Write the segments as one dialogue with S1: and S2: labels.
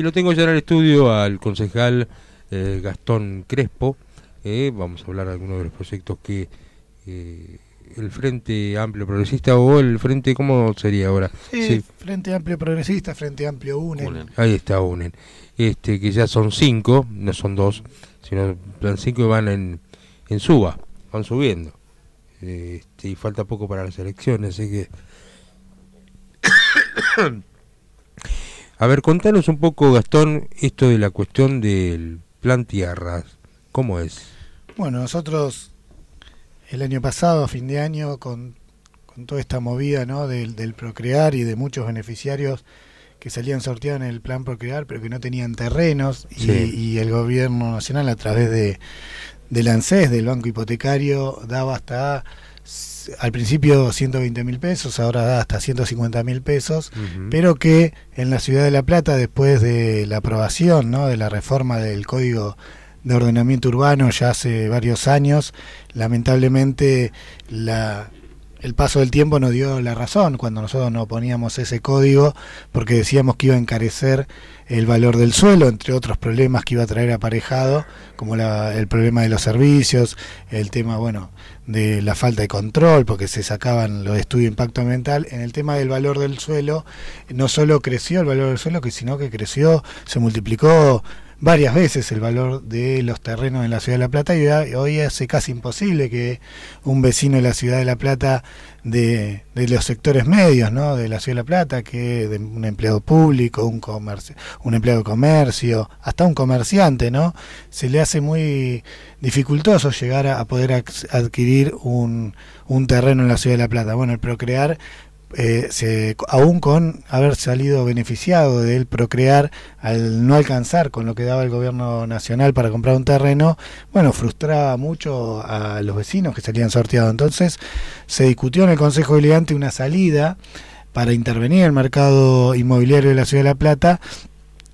S1: Y lo tengo ya en el estudio al concejal eh, Gastón Crespo. Eh, vamos a hablar de algunos de los proyectos que eh, el Frente Amplio Progresista o el Frente, ¿cómo sería ahora? Sí,
S2: Frente Amplio Progresista, Frente Amplio UNEN.
S1: Ahí está UNEN. Este, que ya son cinco, no son dos, sino plan cinco y van en, en suba, van subiendo. Este, y falta poco para las elecciones, así que... A ver, contanos un poco, Gastón, esto de la cuestión del plan tierras. ¿Cómo es?
S2: Bueno, nosotros el año pasado, a fin de año, con, toda esta movida ¿no? del, procrear y de muchos beneficiarios que salían sorteados en el plan procrear, pero que no tenían terrenos, y, el gobierno nacional a través de, del ANSES, del Banco Hipotecario, daba hasta al principio 120 mil pesos, ahora da hasta 150 mil pesos, pero que en la ciudad de La Plata, después de la aprobación ¿no? de la reforma del Código de Ordenamiento Urbano ya hace varios años, lamentablemente el paso del tiempo nos dio la razón cuando nosotros no poníamos ese código porque decíamos que iba a encarecer el valor del suelo, entre otros problemas que iba a traer aparejado, como el problema de los servicios, el tema, bueno, de la falta de control, porque se sacaban los estudios de impacto ambiental, en el tema del valor del suelo, no solo creció el valor del suelo, sino que creció, se multiplicó varias veces el valor de los terrenos en la ciudad de La Plata y hoy hace casi imposible que un vecino de la ciudad de La Plata, de, de los sectores medios ¿no? de la ciudad de La Plata, que de un empleado público, un, comercio, un empleado de comercio, hasta un comerciante, ¿no? se le hace muy dificultoso llegar a, poder adquirir un, un terreno en la ciudad de La Plata. Bueno, el Procrear eh, se, aún con haber salido beneficiado del procrear al no alcanzar con lo que daba el gobierno nacional para comprar un terreno, bueno, frustraba mucho a los vecinos que salían sorteados. Entonces se discutió en el Consejo Elegante una salida para intervenir en el mercado inmobiliario de la Ciudad de La Plata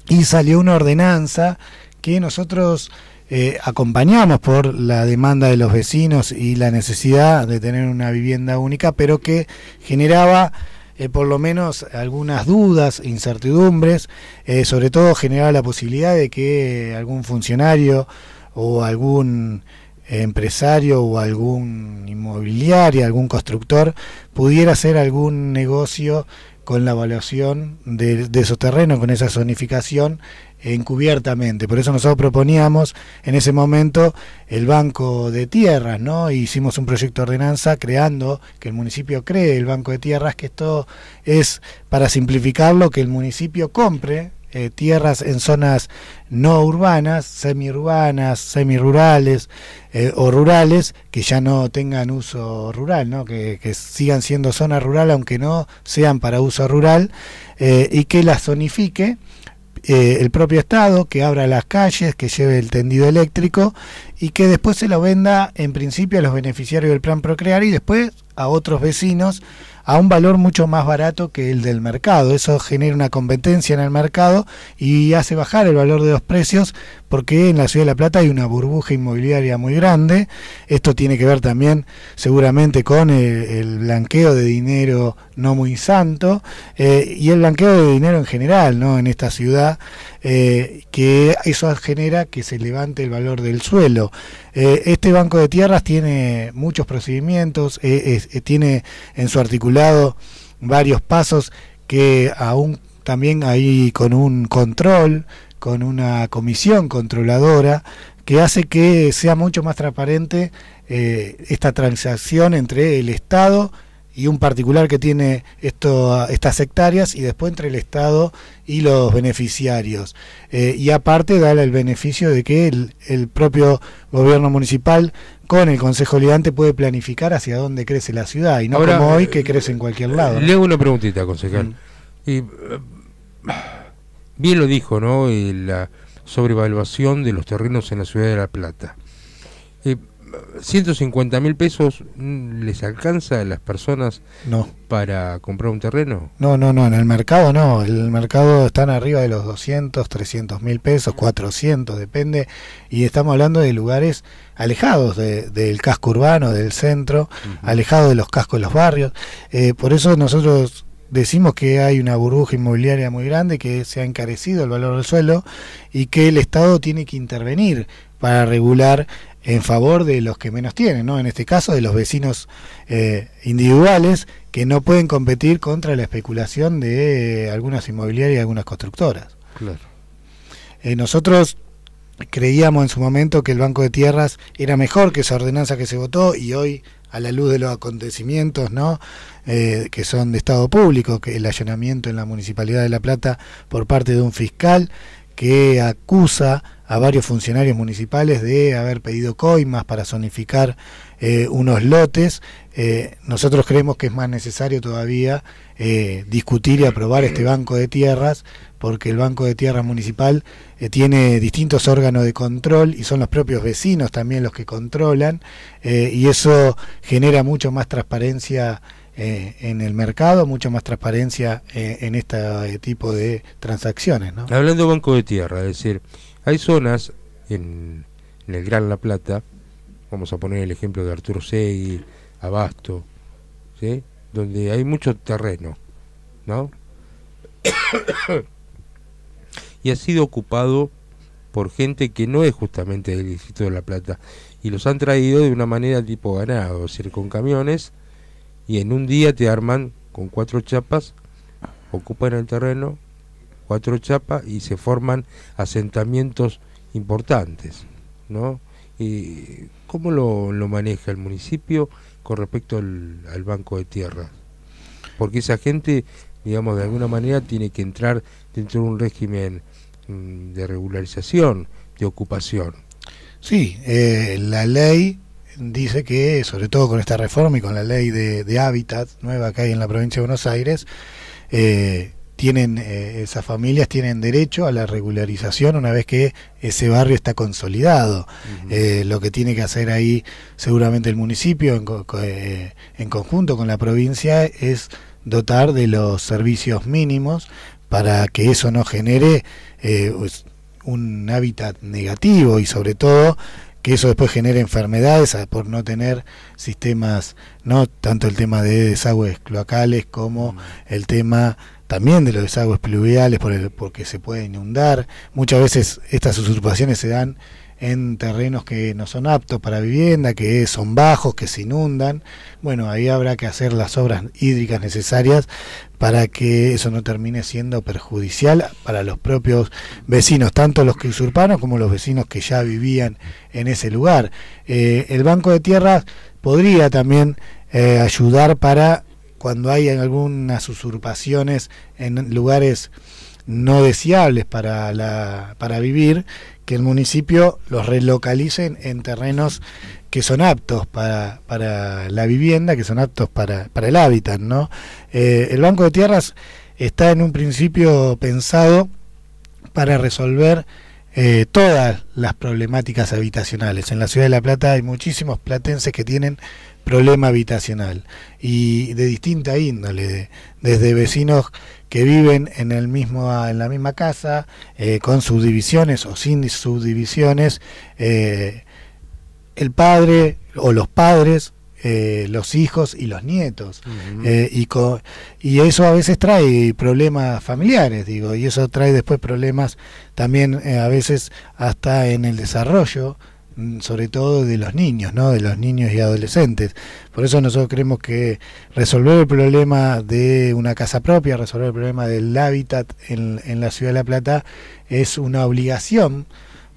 S2: y salió una ordenanza que nosotros eh, acompañamos por la demanda de los vecinos y la necesidad de tener una vivienda única, pero que generaba eh, por lo menos algunas dudas, incertidumbres, eh, sobre todo generaba la posibilidad de que algún funcionario o algún empresario o algún inmobiliario, algún constructor pudiera hacer algún negocio con la evaluación de, de, esos terrenos, con esa zonificación encubiertamente. Por eso nosotros proponíamos en ese momento el banco de tierras, ¿no? hicimos un proyecto de ordenanza creando que el municipio cree el banco de tierras, que esto es, para simplificarlo, que el municipio compre eh, tierras en zonas no urbanas, semiurbanas, semi rurales eh, o rurales, que ya no tengan uso rural, ¿no? que, sigan siendo zona rural aunque no sean para uso rural, eh, y que las zonifique eh, el propio Estado, que abra las calles, que lleve el tendido eléctrico y que después se lo venda en principio a los beneficiarios del plan Procrear y después a otros vecinos a un valor mucho más barato que el del mercado. Eso genera una competencia en el mercado y hace bajar el valor de los precios porque en la ciudad de La Plata hay una burbuja inmobiliaria muy grande. Esto tiene que ver también seguramente con eh, el, blanqueo de dinero no muy santo eh, y el blanqueo de dinero en general ¿no? en esta ciudad, eh, que eso genera que se levante el valor del suelo. este banco de tierras tiene muchos procedimientos, tiene en su articulado varios pasos que aún también hay con un control con una comisión controladora que hace que sea mucho más transparente eh, esta transacción entre el Estado y un particular que tiene esto, estas hectáreas y después entre el Estado y los beneficiarios. Eh, y aparte da el beneficio de que el, propio gobierno municipal con el Consejo Lidante puede planificar hacia dónde crece la ciudad y no como hoy eh, que crece en cualquier lado. Le
S1: hago una preguntita, concejal. Mm. Y, Bien lo dijo, ¿no? Eh, la sobrevaluación de los terrenos en la ciudad de La Plata. Eh, 150 mil pesos mm, les alcanza a las personas no. para comprar un terreno?
S2: No, no, no, en el mercado no, el mercado están arriba de los 200, 300 mil pesos, 400, depende, y estamos hablando de lugares alejados del casco urbano, del centro, alejados de los cascos de los barrios, eh, por eso nosotros decimos que hay una burbuja inmobiliaria muy grande, que se ha encarecido el valor del suelo y que el Estado tiene que intervenir para regular en favor de los que menos tienen, ¿no? En este caso de los vecinos eh, individuales que no pueden competir contra la especulación de algunas inmobiliarias y algunas constructoras. Claro. Eh, nosotros creíamos en su momento que el Banco de Tierras era mejor que esa ordenanza que se votó y hoy a la luz de los acontecimientos ¿no? Eh, que son de Estado Público, que el allanamiento en la Municipalidad de La Plata por parte de un fiscal que acusa a varios funcionarios municipales de haber pedido coimas para zonificar eh, unos lotes. Eh, nosotros creemos que es más necesario todavía discutir y aprobar este banco de tierras porque el Banco de Tierra Municipal eh, tiene distintos órganos de control y son los propios vecinos también los que controlan eh, y eso genera mucho más transparencia eh, en el mercado, mucho más transparencia en este tipo de transacciones.
S1: Hablando de Banco de Tierra, es decir, hay zonas en, el Gran La Plata, vamos a poner el ejemplo de Arturo Segui, Abasto, donde hay mucho terreno, ¿no? y ha sido ocupado por gente que no es justamente del distrito de La Plata y los han traído de una manera tipo ganado, es decir, con camiones y en un día te arman con cuatro chapas, ocupan el terreno, cuatro chapas y se forman asentamientos importantes, ¿no? Y, ¿Cómo lo, maneja el municipio con respecto al, banco de tierra? Porque esa gente, digamos, de alguna manera tiene que entrar dentro de un régimen Mm, de regularización, de ocupación. Sí,
S2: eh, la ley dice que, sobre todo con esta reforma y con la ley de, hábitat nueva que hay en la provincia de Buenos Aires, eh, tienen eh, esas familias tienen derecho a la regularización una vez que ese barrio está consolidado. lo que tiene que hacer ahí seguramente el municipio en, conjunto con la provincia es dotar de los servicios mínimos para que eso no genere eh, un hábitat negativo y sobre todo que eso después genera enfermedades por no tener sistemas, no tanto el tema de desagües cloacales como mm. el tema también de los desagües pluviales por el, porque se puede inundar. Muchas veces estas usurpaciones se dan en terrenos que no son aptos para vivienda, que son bajos, que se inundan. Bueno, ahí habrá que hacer las obras hídricas necesarias para que eso no termine siendo perjudicial para los propios vecinos, tanto los que usurparon como los vecinos que ya vivían en ese lugar. Eh, el Banco de Tierras podría también eh, ayudar para cuando hay algunas usurpaciones en lugares no deseables para, la, para vivir, que el municipio los relocalicen en terrenos que son aptos para, para la vivienda, que son aptos para, el hábitat. ¿no? Eh, el Banco de Tierras está en un principio pensado para resolver eh, todas las problemáticas habitacionales. En la ciudad de La Plata hay muchísimos platenses que tienen problema habitacional y de distinta índole, desde vecinos que viven en el mismo en la misma casa eh, con subdivisiones o sin subdivisiones, eh, el padre o los padres eh, los hijos y los nietos. Eh, y, y eso a veces trae problemas familiares, digo, y eso trae después problemas también eh, a veces hasta en el desarrollo mm, sobre todo de los niños, ¿no? de los niños y adolescentes. Por eso nosotros creemos que resolver el problema de una casa propia, resolver el problema del hábitat en, en la ciudad de La Plata es una obligación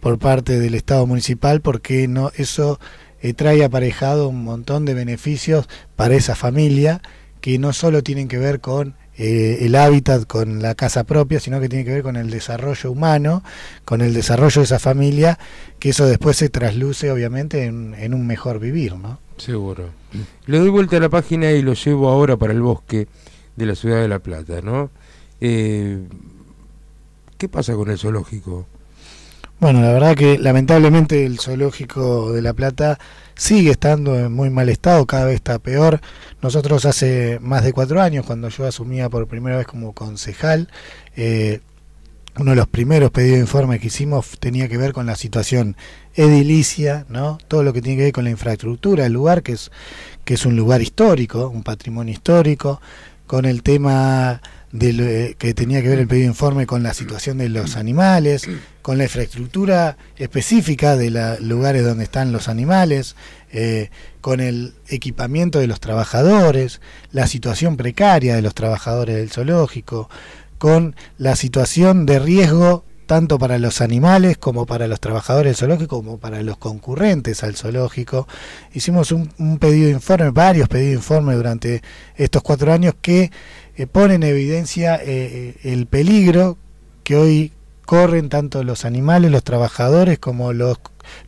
S2: por parte del Estado municipal porque no eso eh, trae aparejado un montón de beneficios para esa familia que no solo tienen que ver con eh, el hábitat, con la casa propia, sino que tiene que ver con el desarrollo humano, con el desarrollo de esa familia, que eso después se trasluce obviamente en, un mejor vivir, ¿no?
S1: Seguro. Le doy vuelta a la página y lo llevo ahora para el bosque de la ciudad de La Plata, ¿no? Eh, ¿Qué pasa con el zoológico?
S2: Bueno, la verdad que lamentablemente el zoológico de La Plata sigue estando en muy mal estado, cada vez está peor. Nosotros hace más de cuatro años, cuando yo asumía por primera vez como concejal, eh, uno de los primeros pedidos de informe que hicimos tenía que ver con la situación edilicia, ¿no? todo lo que tiene que ver con la infraestructura el lugar, que es, que es un lugar histórico, un patrimonio histórico, con el tema eh, que tenía que ver el pedido de informe con la situación de los animales, con la infraestructura específica de los lugares donde están los animales, eh, con el equipamiento de los trabajadores, la situación precaria de los trabajadores del zoológico, con la situación de riesgo tanto para los animales como para los trabajadores del zoológico, como para los concurrentes al zoológico. Hicimos un pedido de informe, varios pedidos de informe durante estos cuatro años que que pone en evidencia eh, eh, el peligro que hoy corren tanto los animales, los trabajadores, como los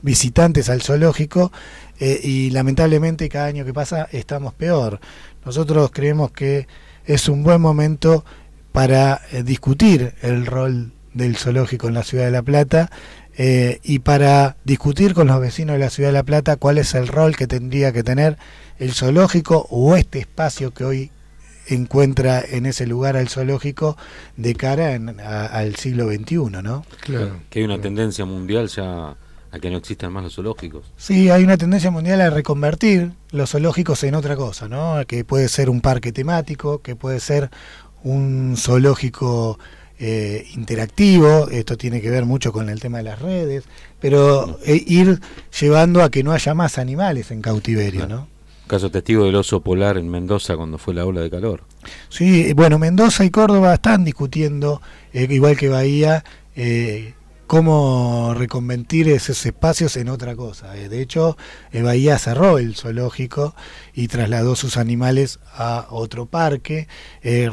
S2: visitantes al zoológico eh, y lamentablemente cada año que pasa estamos peor. Nosotros creemos que es un buen momento para discutir el rol del zoológico en la ciudad de La Plata y para discutir con los vecinos de la ciudad de La Plata cuál es el rol que tendría que tener el zoológico o este espacio que hoy encuentra en ese lugar al zoológico de cara al siglo XXI, ¿no?
S3: Claro. Que hay una tendencia mundial ya a que no existan más los zoológicos.
S2: Sí, hay una tendencia mundial a reconvertir los zoológicos en otra cosa, ¿no? Que puede ser un parque temático, que puede ser un zoológico eh, interactivo, esto tiene que ver mucho con el tema de las redes, pero eh, ir llevando a que no haya más animales en cautiverio, ¿no?
S3: Caso testigo del oso polar en Mendoza cuando fue la ola de calor.
S2: Sí, bueno, Mendoza y Córdoba están discutiendo, eh, igual que Bahía, eh, cómo reconvertir esos espacios en otra cosa. Eh. De hecho, Bahía cerró el zoológico y trasladó sus animales a otro parque.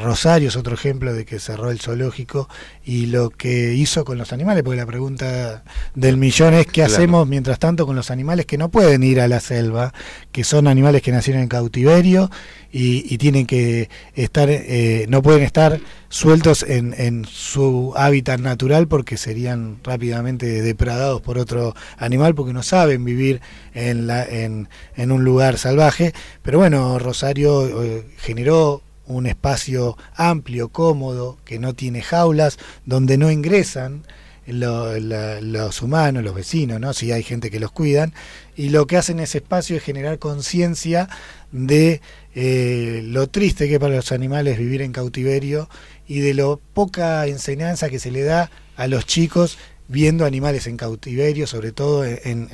S2: Rosario es otro ejemplo de que cerró el zoológico y lo que hizo con los animales, porque la pregunta del millón es qué hacemos mientras tanto con los animales que no pueden ir a la selva, que son animales que nacieron en cautiverio y, y tienen que estar, eh, no pueden estar sueltos en, en, su hábitat natural porque serían rápidamente depredados por otro animal porque no saben vivir en, la, en, un lugar salvaje. Pero bueno, Rosario eh, generó un espacio amplio, cómodo, que no tiene jaulas, donde no ingresan los humanos, los vecinos, ¿no? si hay gente que los cuidan, y lo que hacen ese espacio es generar conciencia de eh, lo triste que es para los animales vivir en cautiverio y de lo poca enseñanza que se le da a los chicos viendo animales en cautiverio, sobre todo en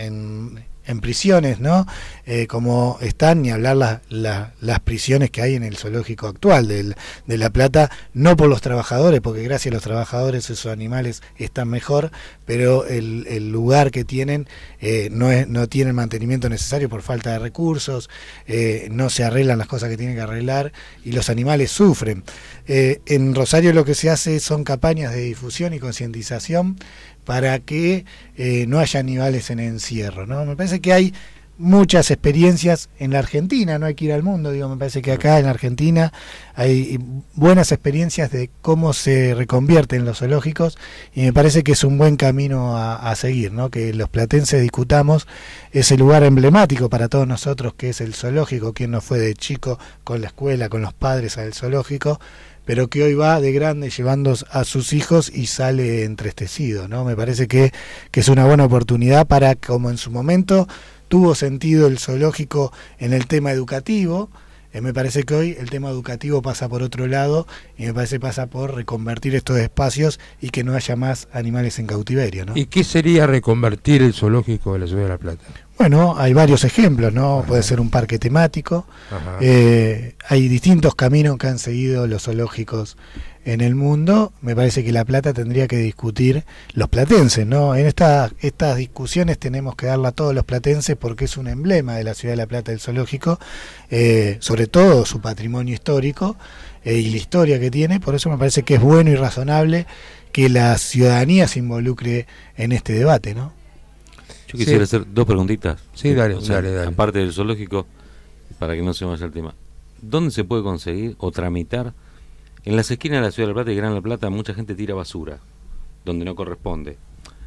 S2: en prisiones, ¿no? Eh, como están, ni hablar la, las prisiones que hay en el zoológico actual de La Plata, no por los trabajadores, porque gracias a los trabajadores esos animales están mejor, pero el, el lugar que tienen eh, no, es, no tiene el mantenimiento necesario por falta de recursos, eh, no se arreglan las cosas que tienen que arreglar y los animales sufren. en Rosario lo que se hace son campañas de difusión y concientización para que eh, no haya animales en encierro. ¿no? Me parece que hay muchas experiencias en la Argentina, no hay que ir al mundo, digo, me parece que acá en la Argentina hay eh, buenas experiencias de cómo se reconvierten los zoológicos y me parece que es un buen camino a, seguir, ¿no? Que los platenses discutamos ese lugar emblemático para todos nosotros que es el zoológico, quien no fue de chico con la escuela, con los padres al zoológico, pero que hoy va de grande llevando a sus hijos y sale entristecido, ¿no? Me parece que, es una buena oportunidad para, como en su momento tuvo sentido el zoológico en el tema educativo, eh, me parece que hoy el tema educativo pasa por otro lado y me parece pasa por reconvertir estos espacios y que no haya más animales en
S1: cautiverio. ¿no? ¿Y qué sería reconvertir el zoológico de la ciudad de La Plata? Bueno, hay varios ejemplos,
S2: ¿no? Puede ser un parque temático. Eh, hay distintos caminos que han seguido los zoológicos en el mundo. Me parece que La Plata tendría que discutir los platenses, ¿no? En estas discusiones tenemos que darla a todos los platenses porque es un emblema de la ciudad de La Plata el zoológico, eh, sobre todo su patrimonio histórico eh, y la historia que tiene. Por eso me parece que es bueno y razonable que la ciudadanía se involucre en este debate, ¿no?
S3: Yo quisiera hacer dos preguntitas. Sí, dale, Aparte del zoológico, para que no se vaya el tema. ¿Dónde se puede conseguir o tramitar? En las esquinas de la Ciudad de la Plata y Gran La Plata mucha gente tira basura, donde no corresponde.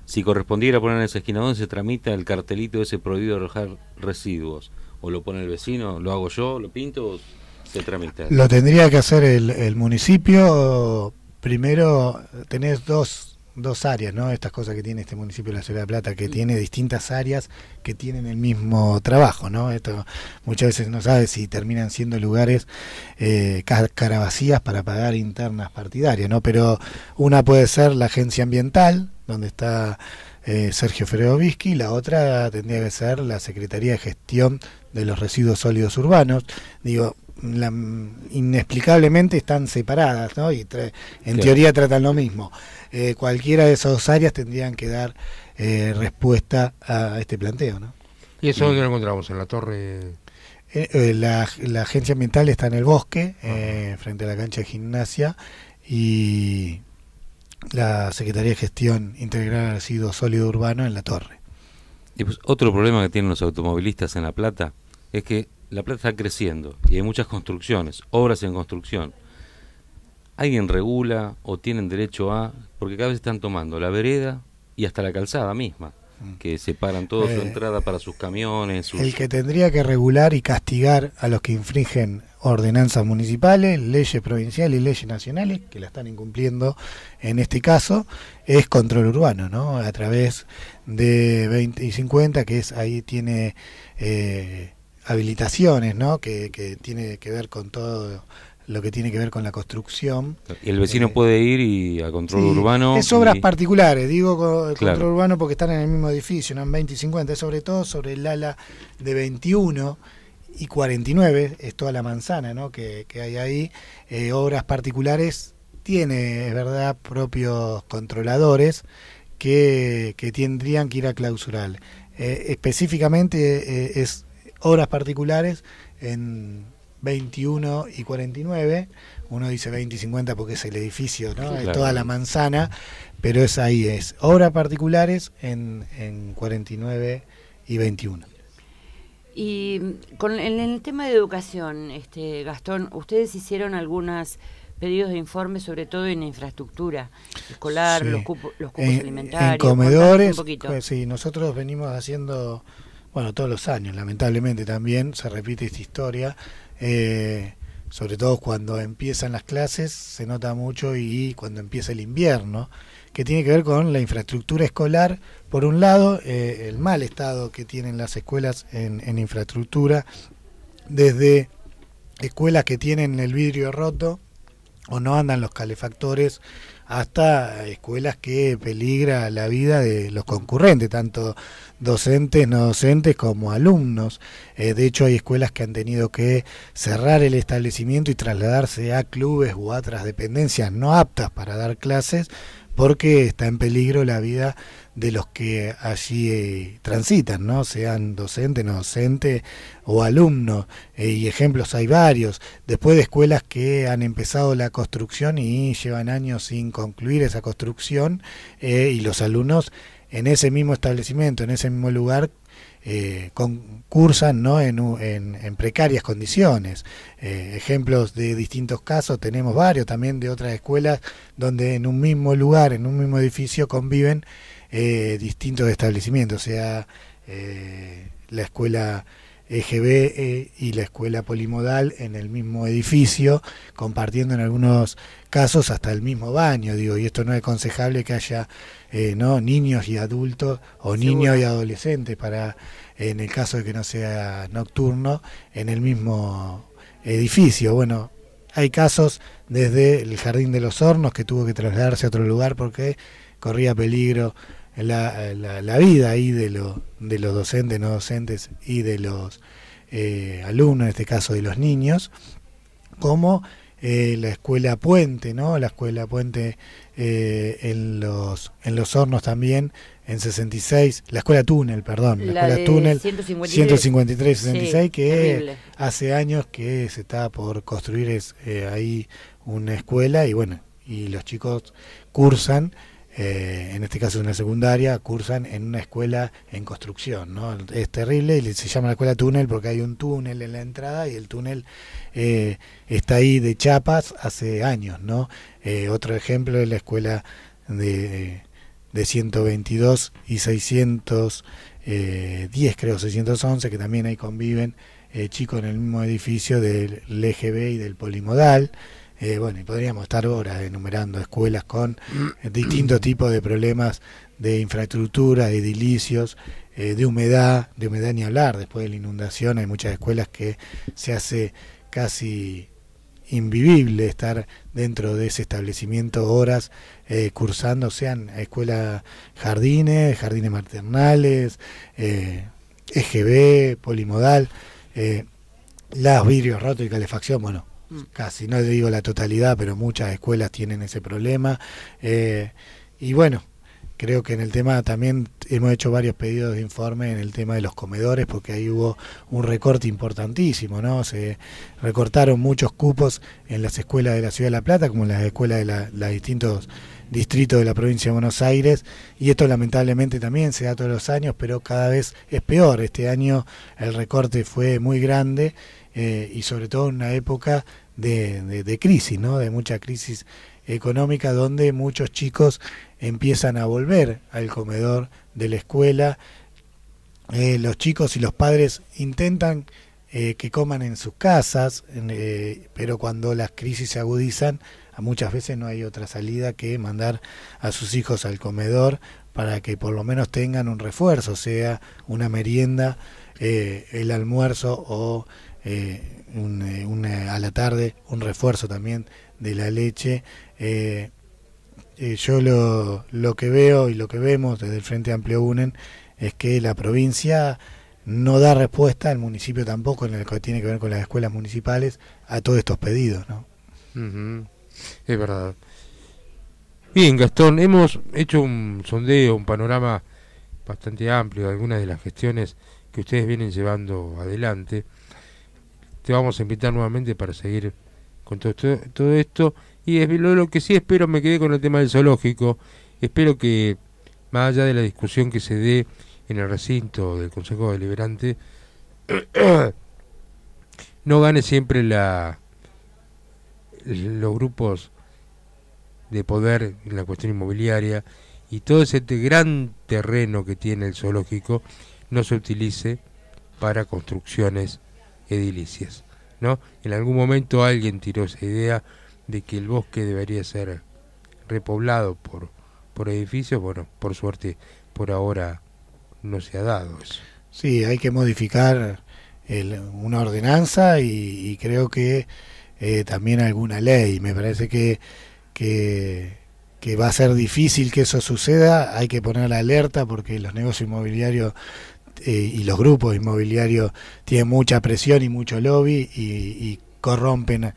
S3: Si correspondiera poner en esa esquina donde se tramita el cartelito ese prohibido arrojar residuos, o lo pone el vecino, lo hago yo, lo pinto, o se tramita. Lo tendría que hacer el,
S2: el municipio. Primero tenés dos dos áreas, ¿no? Estas cosas que tiene este municipio de la Ciudad de Plata, que mm. tiene distintas áreas que tienen el mismo trabajo, ¿no? Esto muchas veces no sabes si terminan siendo lugares eh, vacías para pagar internas partidarias, ¿no? Pero una puede ser la agencia ambiental, donde está eh, Sergio Fredovisky, la otra tendría que ser la Secretaría de Gestión de los Residuos Sólidos Urbanos. Digo, inexplicablemente están separadas, ¿no? Y en teoría tratan lo mismo. Eh, cualquiera de esas dos áreas tendrían que dar eh, respuesta a este planteo,
S1: ¿Y eso dónde lo encontramos? ¿En la torre?
S2: Eh, la, agencia ambiental está en el bosque, frente a la cancha de gimnasia, y la Secretaría de Gestión Integral de Residuos sólido urbano en la torre.
S3: Y pues, otro problema que tienen los automovilistas en La Plata es que la plata está creciendo y hay muchas construcciones, obras en construcción. ¿Alguien regula o tienen derecho a...? Porque cada vez están tomando la vereda y hasta la calzada misma, mm. que separan toda su eh, entrada para sus camiones. El que
S2: tendría que regular y castigar a los que infringen ordenanzas municipales, leyes provinciales y leyes nacionales, que la están incumpliendo en este caso, es control urbano, ¿no? A través de 20 y 50, que es ahí tiene... Eh, habilitaciones, ¿no? Que, tiene que ver con todo lo que tiene que ver con la construcción.
S3: Y el vecino eh, puede ir y a control urbano. Es obras
S2: particulares, digo control urbano porque están en el mismo edificio, no en 20 y 50, sobre todo sobre el ala de 21 y 49, es toda la manzana ¿no? que, hay ahí. Eh, obras particulares tiene, es verdad, propios controladores que, tendrían que ir a clausurar. Eh, específicamente es Obras particulares en 21 y 49. Uno dice 20 y 50 porque es el edificio, ¿no? toda la manzana, pero es ahí, es obras particulares en, en 49 y 21. Y mm, con, en el tema de educación, este Gastón, ustedes hicieron algunos pedidos de informes, sobre todo en infraestructura escolar, los, los cupos alimentarios. En comedores, pues sí, nosotros venimos haciendo bueno, todos los años, lamentablemente también se repite esta historia, eh, sobre todo cuando empiezan las clases, se nota mucho y, cuando empieza el invierno, que tiene que ver con la infraestructura escolar, por un lado, eh, el mal estado que tienen las escuelas en infraestructura, desde escuelas que tienen el vidrio roto, o no andan los calefactores hasta escuelas que peligra la vida de los concurrentes, tanto docentes, no docentes como alumnos. Eh, de hecho, hay escuelas que han tenido que cerrar el establecimiento y trasladarse a clubes u otras dependencias no aptas para dar clases porque está en peligro la vida de los que allí eh, transitan, ¿no? sean docente, no docente o alumno, eh, y ejemplos hay varios, después de escuelas que han empezado la construcción y llevan años sin concluir esa construcción, eh, y los alumnos en ese mismo establecimiento, en ese mismo lugar, eh, concursan ¿no? en, precarias condiciones. Eh, ejemplos de distintos casos tenemos varios también de otras escuelas donde en un mismo lugar, en un mismo edificio conviven eh, distintos establecimientos, o sea, la escuela EGB eh, y la escuela polimodal en el mismo edificio, compartiendo en algunos casos hasta el mismo baño, digo, y esto no es aconsejable que haya eh, niños y adultos o niños y adolescentes para en el caso de que no sea nocturno en el mismo edificio. Bueno, hay casos desde el Jardín de los Hornos que tuvo que trasladarse a otro lugar porque corría peligro la, la, vida ahí de, de los docentes, no docentes y de los eh, alumnos, en este caso de los niños, como eh, la escuela Puente, ¿no? La escuela Puente eh, en los en los hornos también en 66, la escuela Túnel, perdón, la, escuela Túnel 153, 66 que hace años que se está por construir es, ahí una escuela y bueno, y los chicos cursan eh, en este caso es una secundaria, cursan en una escuela en construcción. ¿no? Es terrible y se llama la escuela túnel porque hay un túnel en la entrada y el túnel eh, está ahí de chapas hace años. ¿no? Eh, otro ejemplo es la escuela de, de 122 y 610, creo, 611, que también ahí conviven chicos en el mismo edificio del EGB y del polimodal. Eh, bueno, y podríamos estar horas enumerando escuelas con eh, distintos tipos de problemas de infraestructura, de edilicios, eh, de humedad, de humedad ni hablar. Después de la inundación hay muchas escuelas que se hace casi invivible estar dentro de ese establecimiento horas cursando, sean escuelas jardines, jardines maternales, EGB, e polimodal, las vidrios rotos y calefacción, bueno, Mm. casi, no digo la totalidad, pero muchas escuelas tienen ese problema. Eh, y bueno, creo que en el tema también hemos hecho varios pedidos de informe en el tema de los comedores, porque ahí hubo un recorte importantísimo, ¿no? Se recortaron muchos cupos en las escuelas de la Ciudad de La Plata, como en las escuelas de los distintos distritos de la provincia de Buenos Aires, y esto lamentablemente también se da todos los años, pero cada vez es peor. Este año el recorte fue muy grande eh, y sobre todo en una época de, crisis, ¿no? de mucha crisis económica donde muchos chicos empiezan a volver al comedor de la escuela. Eh, los chicos y los padres intentan eh, que coman en sus casas, pero cuando las crisis se agudizan, muchas veces no hay otra salida que mandar a sus hijos al comedor para que por lo menos tengan un refuerzo, sea una merienda, el almuerzo o eh, un, eh, a la tarde, un refuerzo también de la leche. Eh, eh, yo lo, lo que veo y lo que vemos desde el Frente Amplio UNEN es que la provincia no da respuesta, el municipio tampoco, en lo que tiene que ver con las escuelas municipales, a todos estos pedidos.
S1: Es verdad. Bien, Gastón, hemos hecho un sondeo, un panorama bastante amplio de algunas de las gestiones que ustedes vienen llevando adelante te vamos a invitar nuevamente para seguir con todo, esto. Y lo, que sí espero, me quedé con el tema del zoológico. Espero que, más allá de la discusión que se dé en el recinto del Consejo Deliberante, no gane siempre los grupos de poder en la cuestión inmobiliaria y todo ese gran terreno que tiene el zoológico no se utilice para construcciones edilicias. ¿no? En algún momento alguien tiró esa idea de que el bosque debería ser repoblado por, por edificios. Bueno, por suerte, por ahora no se ha dado eso. Sí, hay que modificar
S2: una ordenanza y, creo que eh, también alguna ley. Me parece que, que, que, va a ser difícil que eso suceda. Hay que poner la alerta porque los negocios inmobiliarios eh, y los grupos inmobiliarios tienen mucha presión y mucho lobby y, corrompen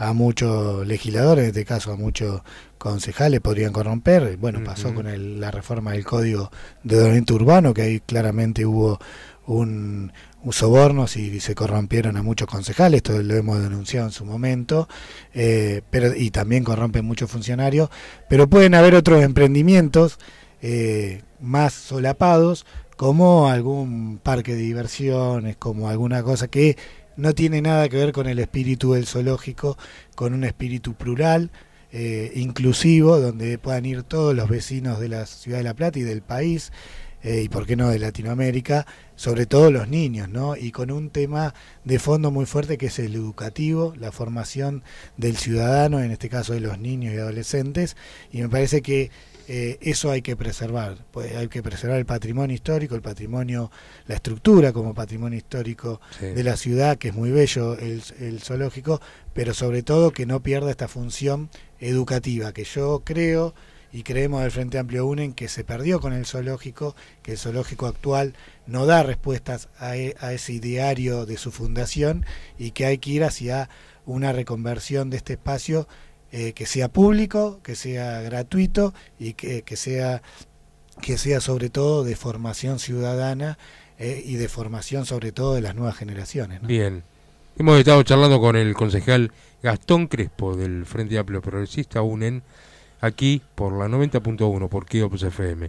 S2: a muchos legisladores, en este caso a muchos concejales, podrían corromper. Bueno, pasó con la reforma del Código de Ordenamiento Urbano, que ahí claramente hubo un, soborno y, se corrompieron a muchos concejales, esto lo hemos denunciado en su momento, eh, y también corrompen muchos funcionarios, pero pueden haber otros emprendimientos eh, más solapados, como algún parque de diversiones, como alguna cosa que no tiene nada que ver con el espíritu del zoológico, con un espíritu plural, eh, inclusivo, donde puedan ir todos los vecinos de la ciudad de La Plata y del país, eh, y por qué no de Latinoamérica, sobre todo los niños, ¿no? Y con un tema de fondo muy fuerte que es el educativo, la formación del ciudadano, en este caso de los niños y adolescentes, y me parece que eh, eso hay que preservar. Pues hay que preservar el patrimonio histórico, el patrimonio, la estructura como patrimonio histórico de la ciudad, que es muy bello el, zoológico, pero sobre todo que no pierda esta función educativa, que yo creo y creemos del Frente Amplio UNEN que se perdió con el zoológico, que el zoológico actual no da respuestas a, e, a ese ideario de su fundación y que hay que ir hacia una reconversión de este espacio eh, que sea público, que sea gratuito y que, sea, que sea sobre todo de formación ciudadana eh, y de formación sobre todo de las nuevas generaciones.
S1: Bien. Hemos estado charlando con el concejal Gastón Crespo del Frente Amplio Progresista UNEN aquí por la 90.1 por Kiops FM.